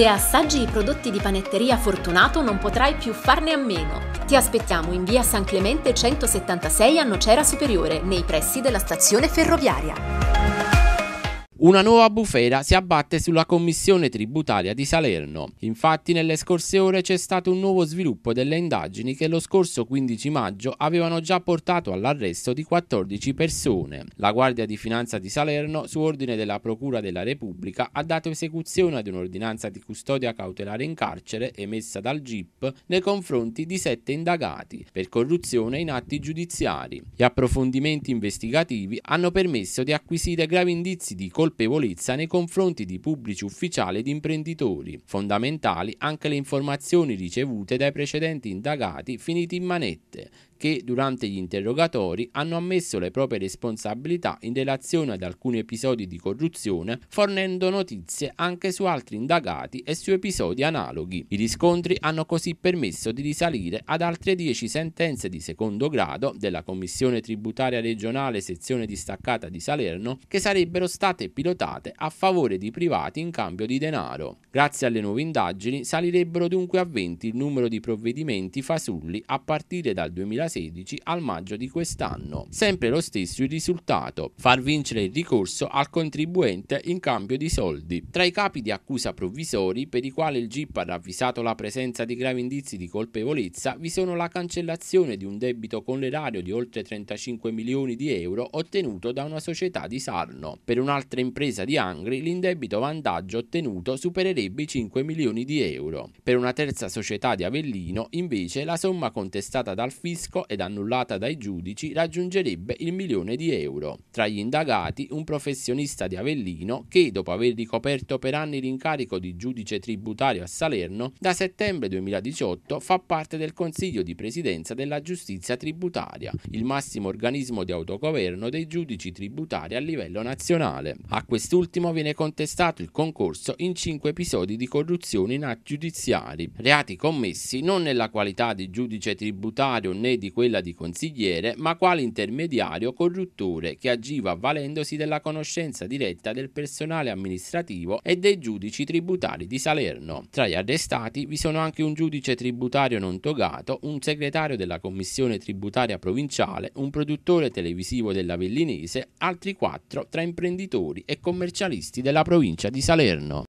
Se assaggi i prodotti di Panetteria Fortunato non potrai più farne a meno. Ti aspettiamo in via San Clemente 176 a Nocera Superiore, nei pressi della stazione ferroviaria. Una nuova bufera si abbatte sulla Commissione tributaria di Salerno. Infatti nelle scorse ore c'è stato un nuovo sviluppo delle indagini che lo scorso 15 maggio avevano già portato all'arresto di 14 persone. La Guardia di Finanza di Salerno, su ordine della Procura della Repubblica, ha dato esecuzione ad un'ordinanza di custodia cautelare in carcere emessa dal GIP nei confronti di sette indagati per corruzione in atti giudiziari. Gli approfondimenti investigativi hanno permesso di acquisire gravi indizi di colpa colpevolezza nei confronti di pubblici ufficiali ed imprenditori, fondamentali anche le informazioni ricevute dai precedenti indagati finiti in manette, che durante gli interrogatori hanno ammesso le proprie responsabilità in relazione ad alcuni episodi di corruzione, fornendo notizie anche su altri indagati e su episodi analoghi. I riscontri hanno così permesso di risalire ad altre 10 sentenze di secondo grado della Commissione Tributaria Regionale Sezione Distaccata di Salerno che sarebbero state pilotate a favore di privati in cambio di denaro. Grazie alle nuove indagini salirebbero dunque a 20 il numero di provvedimenti fasulli a partire dal 2016 al maggio di quest'anno. Sempre lo stesso il risultato, far vincere il ricorso al contribuente in cambio di soldi. Tra i capi di accusa provvisori per i quali il GIP ha ravvisato la presenza di gravi indizi di colpevolezza vi sono la cancellazione di un debito con l'erario di oltre 35 milioni di euro ottenuto da una società di Sarno. Per un'altra altra impresa di Angri l'indebito vantaggio ottenuto supererebbe i 5 milioni di euro. Per una terza società di Avellino, invece, la somma contestata dal fisco ed annullata dai giudici raggiungerebbe il milione di euro. Tra gli indagati, un professionista di Avellino che, dopo aver ricoperto per anni l'incarico di giudice tributario a Salerno, da settembre 2018 fa parte del Consiglio di Presidenza della Giustizia Tributaria, il massimo organismo di autogoverno dei giudici tributari a livello nazionale. A quest'ultimo viene contestato il concorso in cinque episodi di corruzione in atti giudiziari, reati commessi non nella qualità di giudice tributario né di quella di consigliere, ma quale intermediario corruttore che agiva avvalendosi della conoscenza diretta del personale amministrativo e dei giudici tributari di Salerno. Tra gli arrestati vi sono anche un giudice tributario non togato, un segretario della commissione tributaria provinciale, un produttore televisivo della Vellinese, altri quattro tra imprenditori imprenditori e commercialisti della provincia di Salerno.